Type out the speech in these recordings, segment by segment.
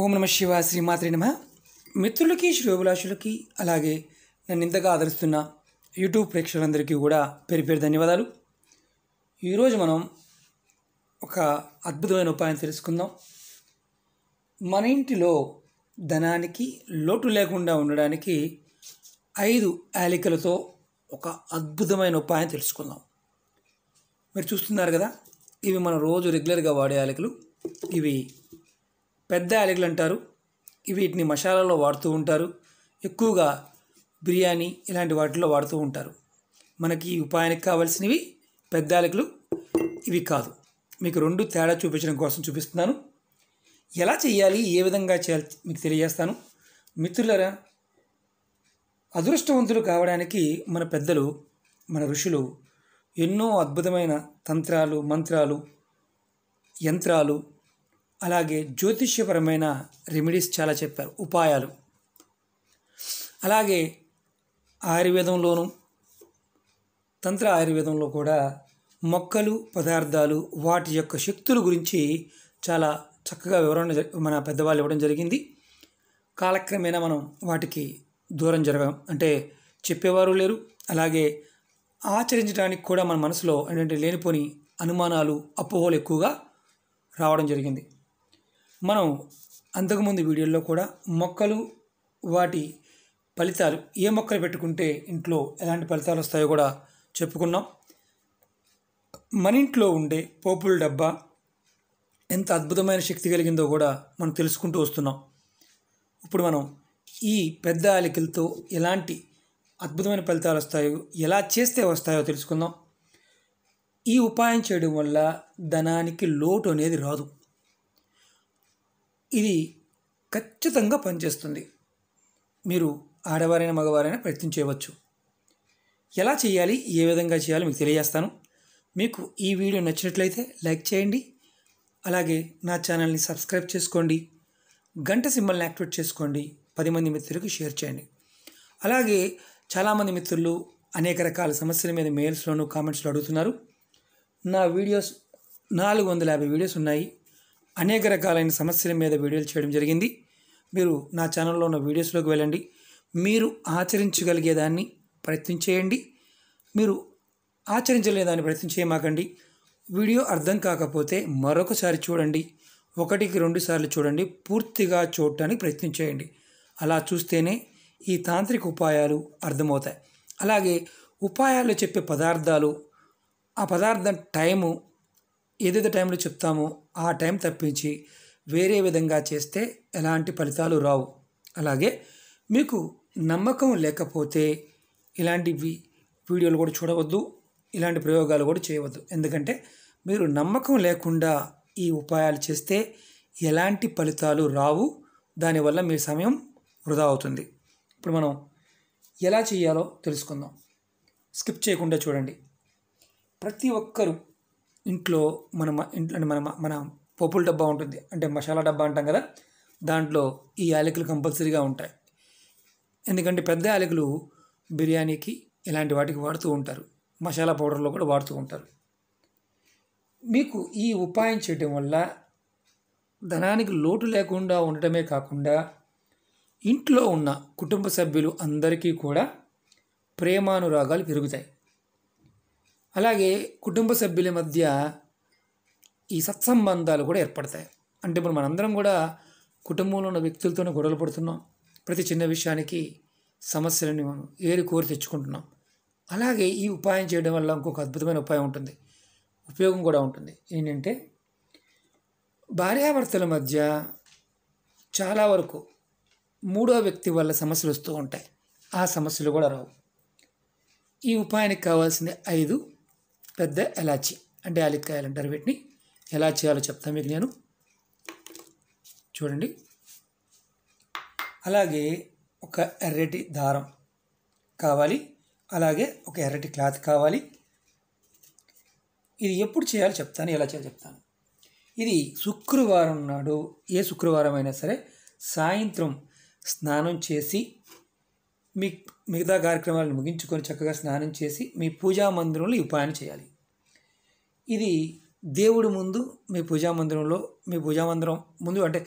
ఓం నమ శివ శ్రీమాత్రి నమ మిత్రులకి శ్రేభిలాషులకి అలాగే నన్ను ఇంతగా ఆదరిస్తున్న యూట్యూబ్ ప్రేక్షకులందరికీ కూడా పేరు పేరు ధన్యవాదాలు ఈరోజు మనం ఒక అద్భుతమైన ఉపాయం తెలుసుకుందాం మన ఇంటిలో ధనానికి లోటు లేకుండా ఉండడానికి ఐదు యాలికలతో ఒక అద్భుతమైన ఉపాయం తెలుసుకుందాం మీరు చూస్తున్నారు కదా ఇవి మనం రోజు రెగ్యులర్గా వాడే యాలికలు ఇవి పెద్ద యాలకులు అంటారు వీటిని మసాలాలో వాడుతూ ఉంటారు ఎక్కువగా బిర్యానీ ఇలాంటి వాటిలో వాడుతూ ఉంటారు మనకి ఉపాయానికి కావాల్సినవి పెద్ద యాలకులు ఇవి కాదు మీకు రెండు తేడా చూపించడం కోసం చూపిస్తున్నాను ఎలా చేయాలి ఏ విధంగా చేయాలి మీకు తెలియజేస్తాను మిత్రులరా అదృష్టవంతులు కావడానికి మన పెద్దలు మన ఋషులు ఎన్నో అద్భుతమైన తంత్రాలు మంత్రాలు యంత్రాలు అలాగే జ్యోతిష్యపరమైన రెమెడీస్ చాలా చెప్పారు ఉపాయాలు అలాగే ఆయుర్వేదంలోనూ తంత్ర ఆయుర్వేదంలో కూడా మొక్కలు పదార్థాలు వాటి యొక్క శక్తుల గురించి చాలా చక్కగా వివరణ మన పెద్దవాళ్ళు ఇవ్వడం జరిగింది కాలక్రమేణా మనం వాటికి దూరం జరగడం అంటే చెప్పేవారు లేరు అలాగే ఆచరించడానికి కూడా మన మనసులో ఏంటంటే లేనిపోని అనుమానాలు అపోహలు ఎక్కువగా రావడం జరిగింది మనం అంతకుముందు వీడియోల్లో కూడా మొక్కలు వాటి ఫలితాలు ఏ మొక్కలు పెట్టుకుంటే ఇంట్లో ఎలాంటి ఫలితాలు వస్తాయో కూడా చెప్పుకున్నాం మన ఇంట్లో ఉండే పోపుల డబ్బా ఎంత అద్భుతమైన శక్తి కలిగిందో కూడా మనం తెలుసుకుంటూ వస్తున్నాం ఇప్పుడు మనం ఈ పెద్ద ఆలికలతో ఎలాంటి అద్భుతమైన ఫలితాలు వస్తాయో ఎలా చేస్తే వస్తాయో తెలుసుకుందాం ఈ ఉపాయం చేయడం వల్ల ధనానికి లోటు అనేది రాదు ఇది ఖచ్చితంగా పనిచేస్తుంది మీరు ఆడవారైన మగవారైనా ప్రయత్నం చేయవచ్చు ఎలా చేయాలి ఏ విధంగా చేయాలో మీకు తెలియజేస్తాను మీకు ఈ వీడియో నచ్చినట్లయితే లైక్ చేయండి అలాగే నా ఛానల్ని సబ్స్క్రైబ్ చేసుకోండి గంట సింబల్ని యాక్టివేట్ చేసుకోండి పది మంది మిత్రులకు షేర్ చేయండి అలాగే చాలామంది మిత్రులు అనేక రకాల సమస్యల మీద మెయిల్స్లోనూ కామెంట్స్లో అడుగుతున్నారు నా వీడియోస్ నాలుగు వందల యాభై వీడియోస్ ఉన్నాయి అనేక రకాలైన సమస్యల మీద వీడియోలు చేయడం జరిగింది మీరు నా ఛానల్లో ఉన్న వీడియోస్లోకి వెళ్ళండి మీరు ఆచరించగలిగేదాన్ని ప్రయత్నం చేయండి మీరు ఆచరించలేదాన్ని ప్రయత్నం చేయమాకండి వీడియో అర్థం కాకపోతే మరొకసారి చూడండి ఒకటికి రెండు సార్లు చూడండి పూర్తిగా చూడటానికి ప్రయత్నం చేయండి అలా చూస్తేనే ఈ తాంత్రిక ఉపాయాలు అర్థమవుతాయి అలాగే ఉపాయాలు చెప్పే పదార్థాలు ఆ పదార్థం టైము ఏదైతే టైంలో చెప్తామో ఆ టైం తప్పించి వేరే విధంగా చేస్తే ఎలాంటి ఫలితాలు రావు అలాగే మీకు నమ్మకం లేకపోతే ఇలాంటివి వీడియోలు కూడా చూడవద్దు ఇలాంటి ప్రయోగాలు కూడా చేయవద్దు ఎందుకంటే మీరు నమ్మకం లేకుండా ఈ ఉపాయాలు చేస్తే ఎలాంటి ఫలితాలు రావు దానివల్ల మీ సమయం వృధా అవుతుంది ఇప్పుడు మనం ఎలా చేయాలో తెలుసుకుందాం స్కిప్ చేయకుండా చూడండి ప్రతి ఒక్కరూ ఇంట్లో మన ఇంట్లో మన మన పప్పుల డబ్బా ఉంటుంది అంటే మసాలా డబ్బా అంటాం కదా దాంట్లో ఈ యాలకులు కంపల్సరీగా ఉంటాయి ఎందుకంటే పెద్ద యాలకులు బిర్యానీకి ఇలాంటి వాటికి వాడుతూ ఉంటారు మసాలా పౌడర్లో కూడా వాడుతూ ఉంటారు మీకు ఈ ఉపాయం చేయడం వల్ల ధనానికి లోటు లేకుండా ఉండటమే కాకుండా ఇంట్లో ఉన్న కుటుంబ సభ్యులు అందరికీ కూడా ప్రేమానురాగాలు పెరుగుతాయి అలాగే కుటుంబ సభ్యుల మధ్య ఈ సత్సంబంధాలు కూడా ఏర్పడతాయి అంటే ఇప్పుడు మనందరం కూడా కుటుంబంలో ఉన్న వ్యక్తులతోనే గొడవలు పడుతున్నాం ప్రతి చిన్న విషయానికి సమస్యలని మనం ఏరి కోరి తెచ్చుకుంటున్నాం అలాగే ఈ ఉపాయం చేయడం వల్ల ఇంకొక అద్భుతమైన ఉపాయం ఉంటుంది ఉపయోగం కూడా ఉంటుంది ఏంటంటే భార్యాభర్తల మధ్య చాలా వరకు మూడో వ్యక్తి వల్ల సమస్యలు వస్తూ ఉంటాయి ఆ సమస్యలు కూడా రావు ఈ ఉపాయానికి కావాల్సింది ఐదు పెద్ద ఎలాచి అంటే యాలిక్కాయలు అంటారు వీటిని ఎలా చేయాలో చెప్తాను మీకు నేను చూడండి అలాగే ఒక ఎర్రటి దారం కావాలి అలాగే ఒక ఎర్రటి క్లాత్ కావాలి ఇది ఎప్పుడు చేయాలో చెప్తాను ఎలా చేయాలో చెప్తాను ఇది శుక్రవారం నాడు ఏ శుక్రవారం అయినా సరే సాయంత్రం స్నానం చేసి మీ మిగతా కార్యక్రమాలను ముగించుకొని చక్కగా స్నానం చేసి మీ పూజా మందిరంలో ఈ ఉపాయాన్ని చేయాలి ఇది దేవుడి ముందు మీ పూజా మందిరంలో మీ పూజా మందిరం ముందు అంటే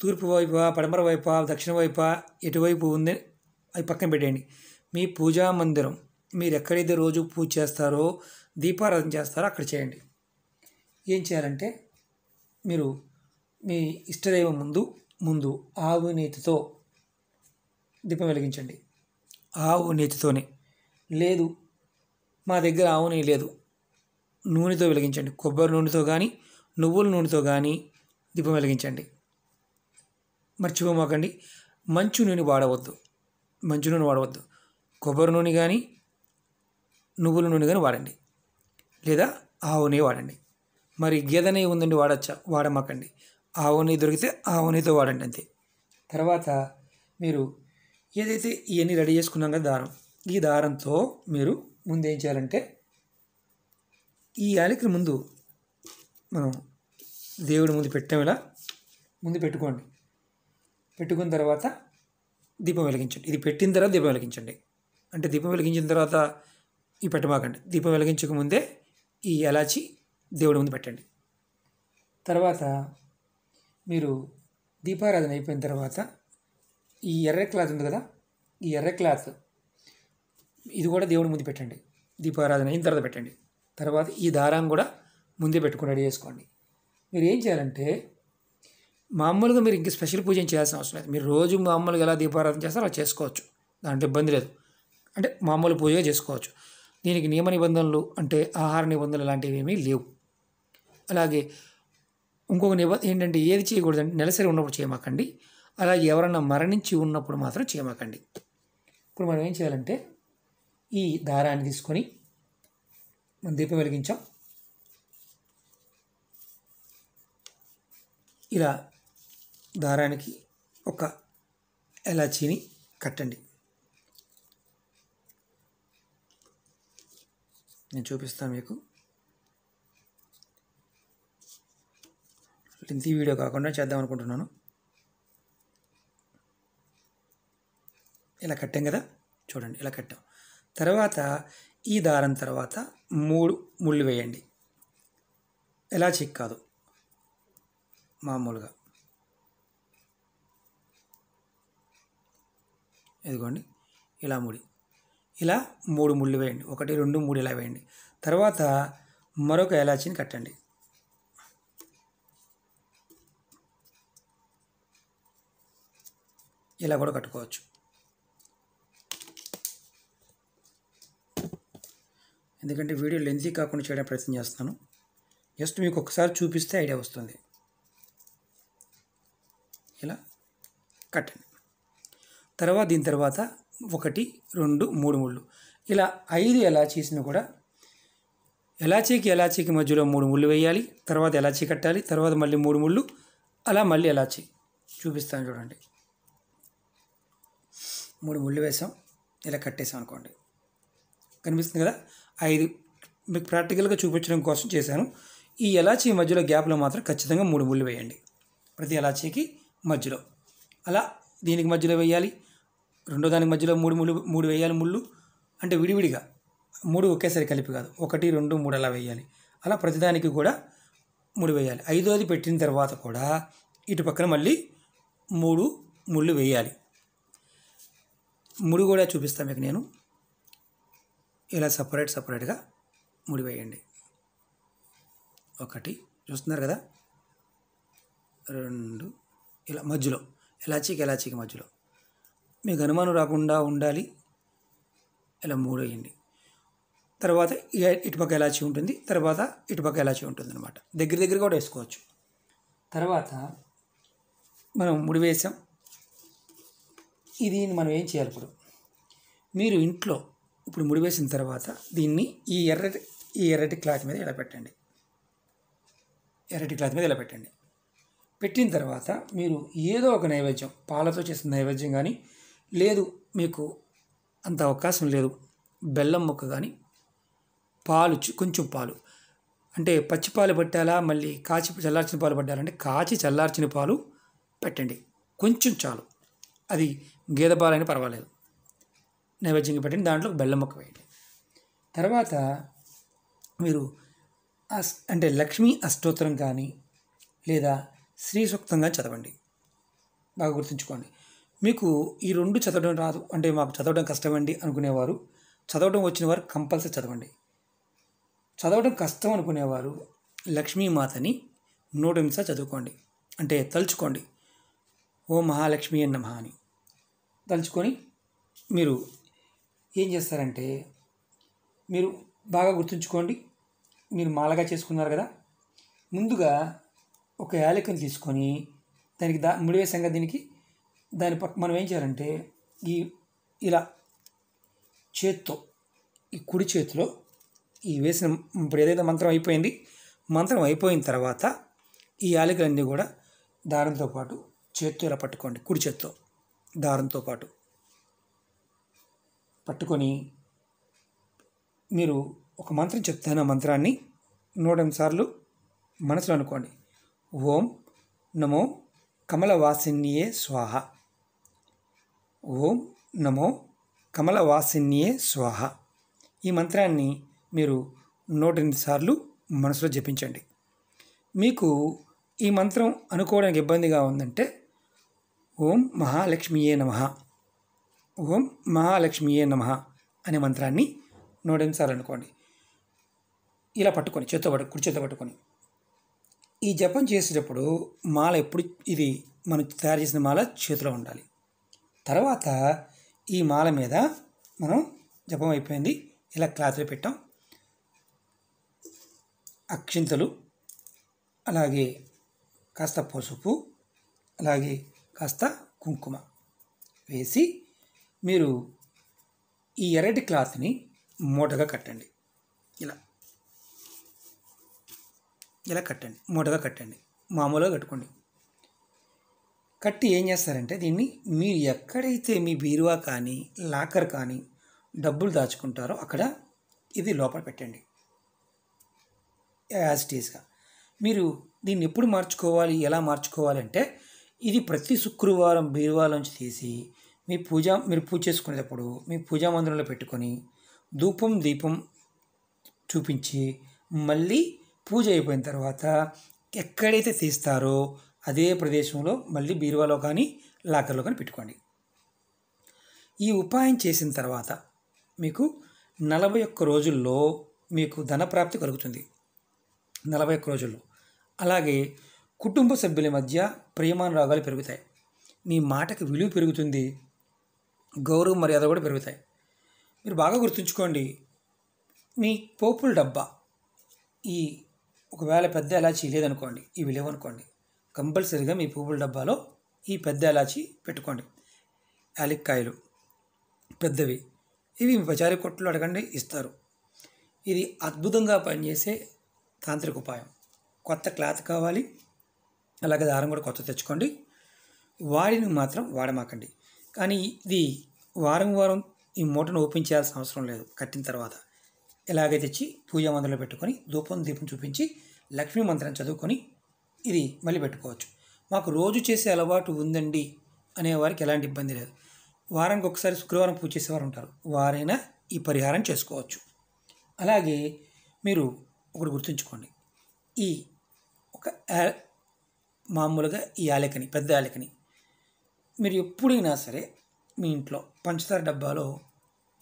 తూర్పు వైపు పడమర వైపు దక్షిణ వైపు ఎటువైపు ఉంది అది పక్కన పెట్టేయండి మీ పూజా మందిరం మీరు ఎక్కడైతే రోజు పూజ చేస్తారో దీపారాధన చేస్తారో అక్కడ చేయండి ఏం చేయాలంటే మీరు మీ ఇష్టదైవం ముందు ముందు ఆవునీతితో దీపం వెలిగించండి ఆవు నెయ్యితోనే లేదు మా దగ్గర ఆవు నెయ్యి లేదు నూనెతో వెలిగించండి కొబ్బరి నూనెతో కానీ నువ్వుల నూనెతో కానీ దీపం వెలిగించండి మర్చిపోమాకండి మంచు నూనె వాడవద్దు మంచు నూనె వాడవద్దు కొబ్బరి నూనె కానీ నువ్వుల నూనె కానీ వాడండి లేదా ఆవు నెయ్యి వాడండి మరి గేదె నెయ్యి ఉందండి వాడచ్చా వాడమాకండి ఆవు నెయ్యి దొరికితే ఆవు నెయ్యితో వాడండి అంతే తర్వాత మీరు ఏదైతే ఇవన్నీ రెడీ చేసుకున్నాం కదా దారం ఈ దారంతో మీరు ముందు ఏం చేయాలంటే ఈ యాలకి ముందు మనం దేవుడి ముందు పెట్టాం ఇలా ముందు పెట్టుకోండి పెట్టుకున్న తర్వాత దీపం వెలిగించండి ఇది పెట్టిన తర్వాత దీపం వెలిగించండి అంటే దీపం వెలిగించిన తర్వాత ఈ పెట్టమాకండి దీపం వెలిగించక ముందే ఈ ఎలాచి దేవుడి ముందు పెట్టండి తర్వాత మీరు దీపారాధన అయిపోయిన తర్వాత ఈ ఎర్ర క్లాత్ ఉంది కదా ఈ ఎర్ర క్లాత్ ఇది కూడా దేవుడి ముందు పెట్టండి దీపారాధన అయిన తర్వాత పెట్టండి తర్వాత ఈ దారాన్ని కూడా ముందే పెట్టుకుని రెడీ చేసుకోండి మీరు ఏం చేయాలంటే మామూలుగా మీరు ఇంక స్పెషల్ పూజ చేయాల్సిన అవసరం లేదు మీరు రోజు మామూలుగా ఎలా దీపారాధన చేస్తారో అలా చేసుకోవచ్చు దాంట్లో ఇబ్బంది లేదు అంటే మామూలు పూజగా చేసుకోవచ్చు దీనికి నియమ నిబంధనలు అంటే ఆహార నిబంధనలు లాంటివి ఏమీ లేవు అలాగే ఇంకొక నిబంధన ఏంటంటే ఏది చేయకూడదంటే నెలసరి ఉన్నప్పుడు చేయమాకండి అలా ఎవరన్నా మరణించి ఉన్నప్పుడు మాత్రం చేయమాకండి ఇప్పుడు మనం ఏం చేయాలంటే ఈ దారాన్ని తీసుకొని మనం దీపం వెలిగించాం ఇలా దారానికి ఒక ఎలాచీని కట్టండి నేను చూపిస్తాను మీకు ఇంత వీడియో కాకుండా చేద్దాం అనుకుంటున్నాను ఇలా కట్టాం కదా చూడండి ఇలా కట్టాం తర్వాత ఈ దారం తర్వాత మూడు ముళ్ళు వేయండి ఎలా చిక్ కాదు మామూలుగా ఇదిగోండి ఇలా ముడి ఇలా మూడు ముళ్ళు వేయండి ఒకటి రెండు మూడు ఇలా వేయండి తర్వాత మరొక ఎలాచీని కట్టండి ఇలా కూడా కట్టుకోవచ్చు ఎందుకంటే వీడియో లెన్సీ కాకుండా చేయడం ప్రయత్నం చేస్తాను జస్ట్ మీకు ఒకసారి చూపిస్తే ఐడియా వస్తుంది ఇలా కట్ తర్వాత దీని తర్వాత ఒకటి రెండు మూడు ముళ్ళు ఇలా ఐదు ఎలాచీస్ని కూడా ఎలాచీకి ఎలాచీకి మధ్యలో మూడు ముళ్ళు వేయాలి తర్వాత ఎలాచీ కట్టాలి తర్వాత మళ్ళీ మూడు ముళ్ళు అలా మళ్ళీ ఎలాచీ చూపిస్తాను చూడండి మూడు ముళ్ళు వేసాం ఇలా కట్టేసాం అనుకోండి కనిపిస్తుంది కదా ఐదు మీకు ప్రాక్టికల్గా చూపించడం కోసం చేశాను ఈ ఎలాచీ మధ్యలో గ్యాప్లో మాత్రం ఖచ్చితంగా మూడు ముళ్ళు వేయండి ప్రతి ఎలాచీకి మధ్యలో అలా దీనికి మధ్యలో వేయాలి రెండో దానికి మధ్యలో మూడు ముళ్ళు మూడు వేయాలి ముళ్ళు అంటే విడివిడిగా మూడు ఒకేసారి కలిపి కాదు ఒకటి రెండు మూడు అలా వేయాలి అలా ప్రతిదానికి కూడా మూడు వేయాలి ఐదోది పెట్టిన తర్వాత కూడా ఇటు పక్కన మళ్ళీ మూడు ముళ్ళు వేయాలి మూడు కూడా చూపిస్తాను మీకు నేను ఇలా సపరేట్ సపరేట్గా ముడివేయండి ఒకటి చూస్తున్నారు కదా రెండు ఇలా మధ్యలో ఎలాచీకి ఎలాచీకి మధ్యలో మీకు అనుమానం రాకుండా ఉండాలి ఇలా మూడు వేయండి తర్వాత ఇటుపక్క ఎలాచి ఉంటుంది తర్వాత ఇటుపక్క ఎలాచి ఉంటుంది అనమాట దగ్గర దగ్గర కూడా వేసుకోవచ్చు తర్వాత మనం ముడివేసాం ఇది మనం ఏం చేయాలి ఇప్పుడు మీరు ఇంట్లో ఇప్పుడు ముడివేసిన తర్వాత దీన్ని ఈ ఎర్రటి ఈ ఎర్రటి క్లాత్ మీద ఇలా పెట్టండి ఎర్రటి క్లాత్ మీద ఇలా పెట్టండి పెట్టిన తర్వాత మీరు ఏదో ఒక నైవేద్యం పాలతో చేసిన నైవేద్యం కానీ లేదు మీకు అంత అవకాశం లేదు బెల్లం ముక్క కానీ పాలు కొంచెం పాలు అంటే పచ్చి పాలు పెట్టాలా మళ్ళీ కాచి చల్లార్చిన పాలు పెట్టాలంటే కాచి చల్లార్చిన పాలు పెట్టండి కొంచెం చాలు అది గేదె పాలైనా పర్వాలేదు నైవేద్యంగా పెట్టండి దాంట్లో బెల్లం ముక్క వేయండి తర్వాత మీరు అంటే లక్ష్మీ అష్టోత్తరం కానీ లేదా శ్రీ సూక్తంగా చదవండి బాగా గుర్తుంచుకోండి మీకు ఈ రెండు చదవడం రాదు అంటే మాకు చదవడం కష్టమండి అనుకునేవారు చదవడం వచ్చిన వారు కంపల్సరీ చదవండి చదవడం కష్టం అనుకునేవారు లక్ష్మీమాతని నూటెనిమిస చదువుకోండి అంటే తలుచుకోండి ఓ మహాలక్ష్మి అన్న మహా అని తలుచుకొని మీరు ఏం చేస్తారంటే మీరు బాగా గుర్తుంచుకోండి మీరు మాలగా చేసుకున్నారు కదా ముందుగా ఒక యాలకుని తీసుకొని దానికి దా సంగతి దీనికి దాని పక్క మనం ఏం చేయాలంటే ఈ ఇలా చేత్తో ఈ కుడి చేతిలో ఈ వేసిన ఇప్పుడు ఏదైతే మంత్రం అయిపోయింది మంత్రం అయిపోయిన తర్వాత ఈ యాలకులన్నీ కూడా దారంతో పాటు చేత్తో ఇలా పట్టుకోండి కుడి చేత్తో దారంతో పాటు పట్టుకొని మీరు ఒక మంత్రం చెప్తాను ఆ మంత్రాన్ని నూట ఎనిమిది సార్లు మనసులో అనుకోండి ఓం నమో కమలవాసిన్యే స్వాహ ఓం నమో కమలవాసిన్యే స్వాహ ఈ మంత్రాన్ని మీరు నూట ఎనిమిది సార్లు మనసులో జపించండి మీకు ఈ మంత్రం అనుకోవడానికి ఇబ్బందిగా ఉందంటే ఓం మహాలక్ష్మియే నమ ఓం మహాలక్ష్మియే నమ అనే మంత్రాన్ని నూడెనిమిది అనుకోండి ఇలా పట్టుకొని చేత్తో పట్టు కుడి చేత్తో పట్టుకొని ఈ జపం చేసేటప్పుడు మాల ఎప్పుడు ఇది మనం తయారు చేసిన మాల చేతిలో ఉండాలి తర్వాత ఈ మాల మీద మనం జపం అయిపోయింది ఇలా క్లాత్లో పెట్టాం అక్షింతలు అలాగే కాస్త పసుపు అలాగే కాస్త కుంకుమ వేసి మీరు ఈ ఎర్రటి క్లాత్ని మూటగా కట్టండి ఇలా ఇలా కట్టండి మూటగా కట్టండి మామూలుగా కట్టుకోండి కట్టి ఏం చేస్తారంటే దీన్ని మీరు ఎక్కడైతే మీ బీరువా కానీ లాకర్ కానీ డబ్బులు దాచుకుంటారో అక్కడ ఇది లోపల పెట్టండి యాజ్ టీస్గా మీరు దీన్ని ఎప్పుడు మార్చుకోవాలి ఎలా మార్చుకోవాలంటే ఇది ప్రతి శుక్రవారం బీరువాలోంచి తీసి మీ పూజ మీరు పూజ చేసుకునేటప్పుడు మీ పూజా మందిరంలో పెట్టుకొని ధూపం దీపం చూపించి మళ్ళీ పూజ అయిపోయిన తర్వాత ఎక్కడైతే తీస్తారో అదే ప్రదేశంలో మళ్ళీ బీరువాలో కానీ లాకర్లో కానీ పెట్టుకోండి ఈ ఉపాయం చేసిన తర్వాత మీకు నలభై ఒక్క రోజుల్లో మీకు ధనప్రాప్తి కలుగుతుంది నలభై ఒక్క రోజుల్లో అలాగే కుటుంబ సభ్యుల మధ్య ప్రేమానురాగాలు పెరుగుతాయి మీ మాటకు విలువ పెరుగుతుంది గౌరవ మర్యాద కూడా పెరుగుతాయి మీరు బాగా గుర్తుంచుకోండి మీ పోపుల డబ్బా ఈ ఒకవేళ పెద్ద ఎలాచి లేదనుకోండి ఇవి లేవనుకోండి కంపల్సరీగా మీ పోపుల డబ్బాలో ఈ పెద్ద ఎలాచి పెట్టుకోండి యాలిక్కాయలు పెద్దవి ఇవి మీ పచారీ కొట్లు అడగండి ఇస్తారు ఇది అద్భుతంగా పనిచేసే తాంత్రిక ఉపాయం కొత్త క్లాత్ కావాలి అలాగే దారం కూడా కొత్త తెచ్చుకోండి వాడిని మాత్రం వాడమాకండి కానీ ఇది వారం వారం ఈ మూటను ఓపెన్ చేయాల్సిన అవసరం లేదు కట్టిన తర్వాత ఇలాగే తెచ్చి పూజ మందిరంలో పెట్టుకొని ధూపం దీపం చూపించి లక్ష్మీ మంత్రం చదువుకొని ఇది మళ్ళీ పెట్టుకోవచ్చు మాకు రోజు చేసే అలవాటు ఉందండి అనేవారికి ఎలాంటి ఇబ్బంది లేదు వారానికి ఒకసారి శుక్రవారం పూజ చేసేవారు ఉంటారు వారైనా ఈ పరిహారం చేసుకోవచ్చు అలాగే మీరు ఒకటి గుర్తుంచుకోండి ఈ ఒక మామూలుగా ఈ ఆలకని పెద్ద ఆలకని మీరు ఎప్పుడైనా సరే మీ ఇంట్లో పంచదార డబ్బాలో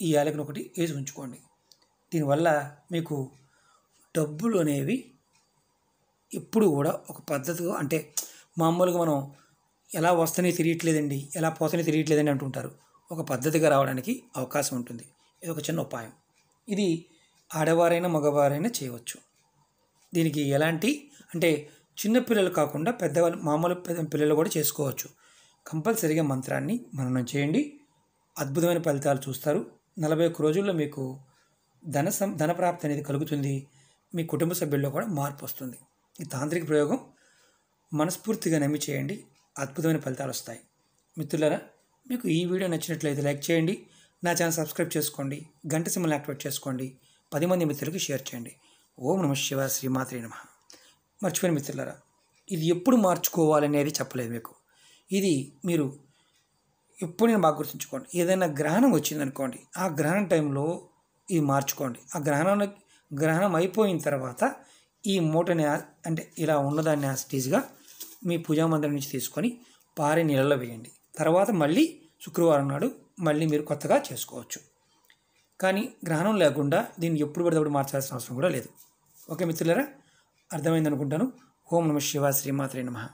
ఈ యాలకులు ఒకటి వేసి ఉంచుకోండి దీనివల్ల మీకు డబ్బులు అనేవి ఎప్పుడు కూడా ఒక పద్ధతిగా అంటే మామూలుగా మనం ఎలా వస్తేనే తెలియట్లేదండి ఎలా పోతనే తెలియట్లేదండి అంటుంటారు ఒక పద్ధతిగా రావడానికి అవకాశం ఉంటుంది ఇది ఒక చిన్న ఉపాయం ఇది ఆడవారైనా మగవారైనా చేయవచ్చు దీనికి ఎలాంటి అంటే చిన్నపిల్లలు కాకుండా పెద్దవాళ్ళు మామూలు పిల్లలు కూడా చేసుకోవచ్చు కంపల్సరీగా మంత్రాన్ని మననం చేయండి అద్భుతమైన ఫలితాలు చూస్తారు నలభై ఒక్క రోజుల్లో మీకు ధన సం ధనప్రాప్తి అనేది కలుగుతుంది మీ కుటుంబ సభ్యుల్లో కూడా మార్పు వస్తుంది ఈ తాంత్రిక ప్రయోగం మనస్ఫూర్తిగా నమ్మి చేయండి అద్భుతమైన ఫలితాలు వస్తాయి మిత్రులారా మీకు ఈ వీడియో నచ్చినట్లయితే లైక్ చేయండి నా ఛానల్ సబ్స్క్రైబ్ చేసుకోండి గంట సింహలు యాక్టివేట్ చేసుకోండి పది మంది మిత్రులకు షేర్ చేయండి ఓం నమ శివ శ్రీమాత్రి నమ మర్చిపోయిన మిత్రులరా ఇది ఎప్పుడు మార్చుకోవాలనేది చెప్పలేదు మీకు ఇది మీరు ఎప్పుడైనా బాగా గుర్తుంచుకోండి ఏదైనా గ్రహణం వచ్చిందనుకోండి ఆ గ్రహణం టైంలో ఇది మార్చుకోండి ఆ గ్రహణం గ్రహణం అయిపోయిన తర్వాత ఈ మూటని అంటే ఇలా ఉన్నదాన్ని యాసిటీస్గా మీ పూజా మందిరం నుంచి తీసుకొని పారే నీళ్ళలో వేయండి తర్వాత మళ్ళీ శుక్రవారం నాడు మళ్ళీ మీరు కొత్తగా చేసుకోవచ్చు కానీ గ్రహణం లేకుండా దీన్ని ఎప్పుడు పడితే మార్చాల్సిన అవసరం కూడా లేదు ఓకే మిత్రులరా అర్థమైంది అనుకుంటాను ఓం నమ శివ శ్రీమాత్రి నమ